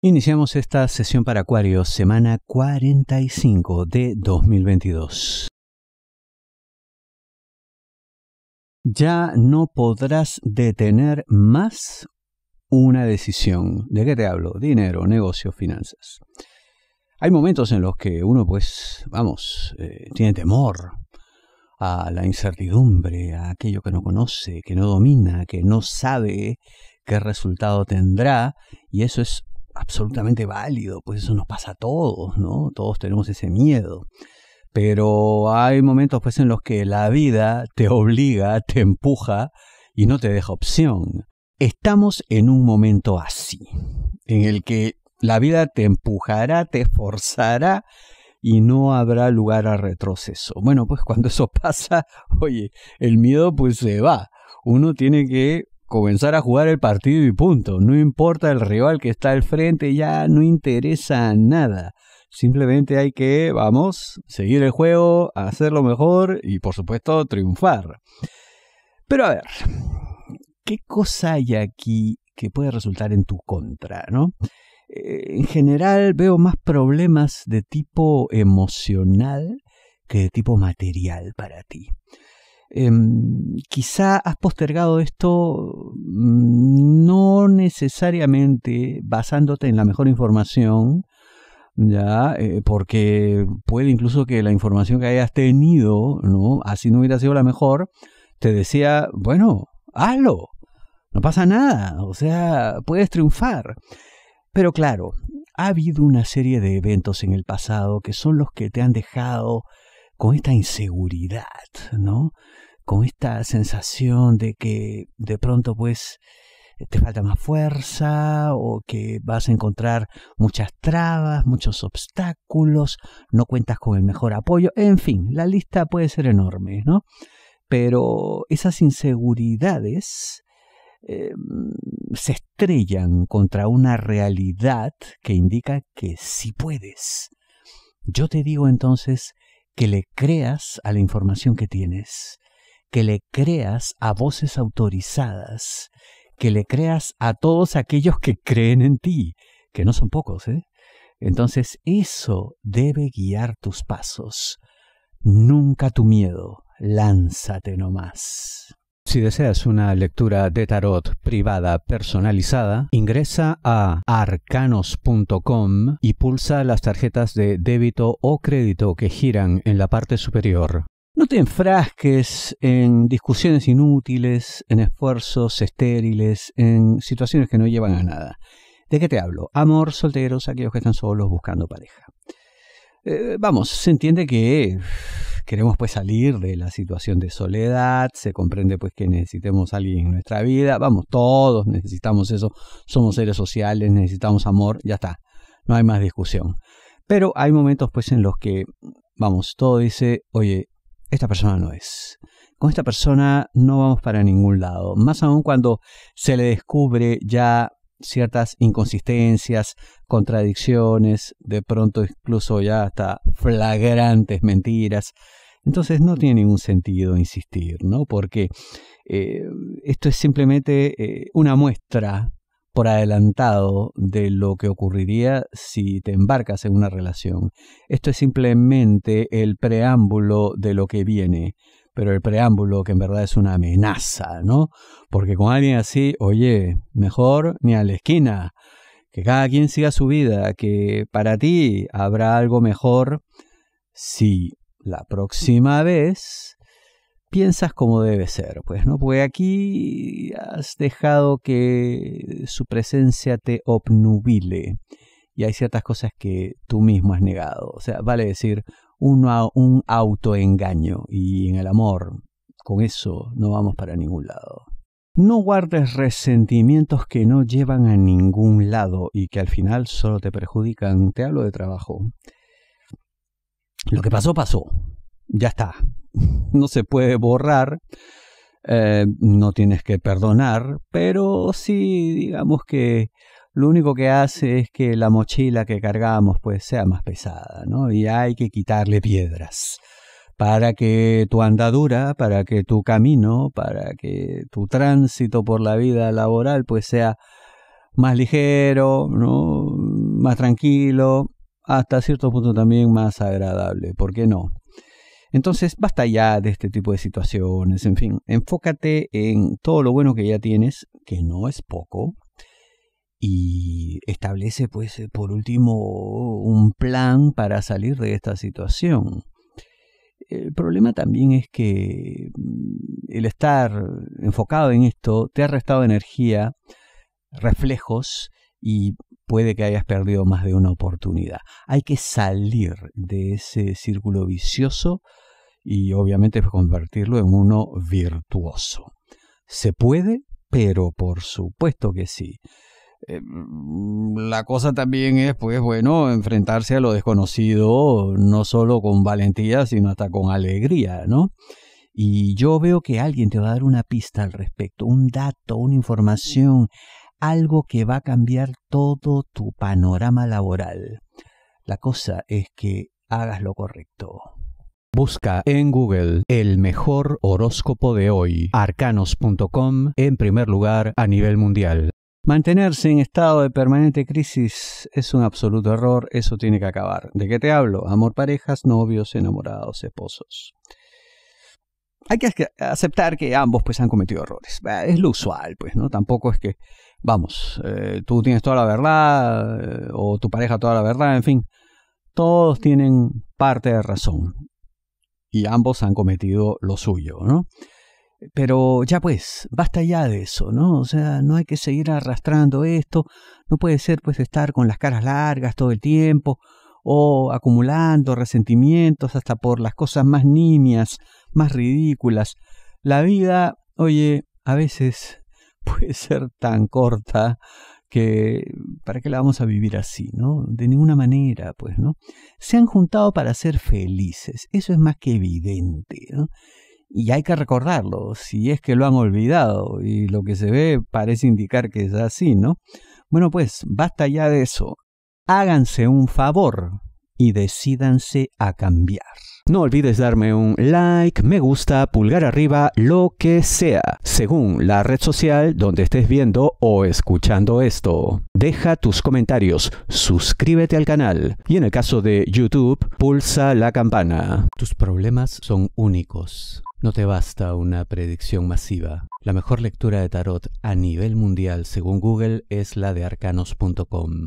Iniciamos esta sesión para Acuario, semana 45 de 2022. Ya no podrás detener más una decisión. ¿De qué te hablo? Dinero, negocio, finanzas. Hay momentos en los que uno, pues, vamos, eh, tiene temor a la incertidumbre, a aquello que no conoce, que no domina, que no sabe qué resultado tendrá, y eso es absolutamente válido, pues eso nos pasa a todos, ¿no? Todos tenemos ese miedo. Pero hay momentos pues en los que la vida te obliga, te empuja y no te deja opción. Estamos en un momento así, en el que la vida te empujará, te forzará y no habrá lugar a retroceso. Bueno, pues cuando eso pasa, oye, el miedo pues se va. Uno tiene que comenzar a jugar el partido y punto. No importa el rival que está al frente, ya no interesa nada. Simplemente hay que, vamos, seguir el juego, hacerlo mejor y por supuesto triunfar. Pero a ver, ¿qué cosa hay aquí que puede resultar en tu contra, no? Eh, en general veo más problemas de tipo emocional que de tipo material para ti. Em, quizá has postergado esto mm, no necesariamente basándote en la mejor información, ya eh, porque puede incluso que la información que hayas tenido, no, así no hubiera sido la mejor, te decía, bueno, hazlo, no pasa nada, o sea, puedes triunfar. Pero claro, ha habido una serie de eventos en el pasado que son los que te han dejado con esta inseguridad, ¿no? Con esta sensación de que de pronto pues te falta más fuerza o que vas a encontrar muchas trabas, muchos obstáculos, no cuentas con el mejor apoyo, en fin, la lista puede ser enorme, ¿no? Pero esas inseguridades em, se estrellan contra una realidad que indica que sí puedes. Yo te digo entonces que le creas a la información que tienes, que le creas a voces autorizadas, que le creas a todos aquellos que creen en ti, que no son pocos, ¿eh? Entonces eso debe guiar tus pasos. Nunca tu miedo, lánzate nomás. Si deseas una lectura de tarot privada personalizada, ingresa a arcanos.com y pulsa las tarjetas de débito o crédito que giran en la parte superior. No te enfrasques en discusiones inútiles, en esfuerzos estériles, en situaciones que no llevan a nada. ¿De qué te hablo? Amor, solteros, aquellos que están solos buscando pareja. Eh, vamos, se entiende que queremos pues salir de la situación de soledad, se comprende pues que necesitemos a alguien en nuestra vida, vamos, todos necesitamos eso, somos seres sociales, necesitamos amor, ya está, no hay más discusión. Pero hay momentos pues en los que, vamos, todo dice, oye, esta persona no es. Con esta persona no vamos para ningún lado. Más aún cuando se le descubre ya ciertas inconsistencias, contradicciones, de pronto incluso ya hasta flagrantes mentiras. Entonces no tiene ningún sentido insistir, ¿no? Porque eh, esto es simplemente eh, una muestra por adelantado de lo que ocurriría si te embarcas en una relación. Esto es simplemente el preámbulo de lo que viene pero el preámbulo que en verdad es una amenaza, ¿no? Porque con alguien así, oye, mejor ni a la esquina, que cada quien siga su vida, que para ti habrá algo mejor si la próxima vez piensas como debe ser, pues, ¿no? Porque aquí has dejado que su presencia te obnubile y hay ciertas cosas que tú mismo has negado. O sea, vale decir, a un autoengaño y en el amor con eso no vamos para ningún lado. No guardes resentimientos que no llevan a ningún lado y que al final solo te perjudican. Te hablo de trabajo. Lo que pasó pasó. Ya está. No se puede borrar. Eh, no tienes que perdonar, pero sí, digamos que lo único que hace es que la mochila que cargamos pues sea más pesada, ¿no? Y hay que quitarle piedras para que tu andadura, para que tu camino, para que tu tránsito por la vida laboral pues sea más ligero, ¿no? más tranquilo, hasta cierto punto también más agradable, ¿por qué no? Entonces, basta ya de este tipo de situaciones, en fin, enfócate en todo lo bueno que ya tienes, que no es poco, y establece, pues, eh, por último, un plan para salir de esta situación. El problema también es que mm, el estar enfocado en esto te ha restado energía, reflejos y puede que hayas perdido más de una oportunidad. Hay que salir de ese círculo vicioso y obviamente convertirlo en uno virtuoso. ¿Se puede? Pero por supuesto que sí. Eh, mm, la cosa también es, pues bueno, enfrentarse a lo desconocido, no solo con valentía, sino hasta con alegría, ¿no? Y yo veo que alguien te va a dar una pista al respecto, un dato, una información, algo que va a cambiar todo tu panorama laboral. La cosa es que hagas lo correcto. Busca en Google el mejor horóscopo de hoy, arcanos.com, en primer lugar a nivel mundial. Mantenerse en estado de permanente crisis es un absoluto error, eso tiene que acabar. ¿De qué te hablo? Amor, parejas, novios, enamorados, esposos. Hay que aceptar que ambos pues han cometido errores. Es lo usual, pues, ¿no? Tampoco es que, vamos, eh, tú tienes toda la verdad eh, o tu pareja toda la verdad, en fin. Todos tienen parte de razón y ambos han cometido lo suyo, ¿no? Pero ya pues, basta ya de eso, ¿no? O sea, no hay que seguir arrastrando esto, no puede ser pues estar con las caras largas todo el tiempo o acumulando resentimientos hasta por las cosas más nimias, más ridículas. La vida, oye, a veces puede ser tan corta que ¿para qué la vamos a vivir así, no? De ninguna manera, pues, ¿no? Se han juntado para ser felices, eso es más que evidente, ¿no? Y hay que recordarlo, si es que lo han olvidado, y lo que se ve parece indicar que es así, ¿no? Bueno, pues, basta ya de eso. Háganse un favor y decídanse a cambiar. No olvides darme un like, me gusta, pulgar arriba, lo que sea, según la red social donde estés viendo o escuchando esto. Deja tus comentarios, suscríbete al canal y en el caso de YouTube, pulsa la campana. Tus problemas son únicos. No te basta una predicción masiva. La mejor lectura de tarot a nivel mundial según Google es la de arcanos.com.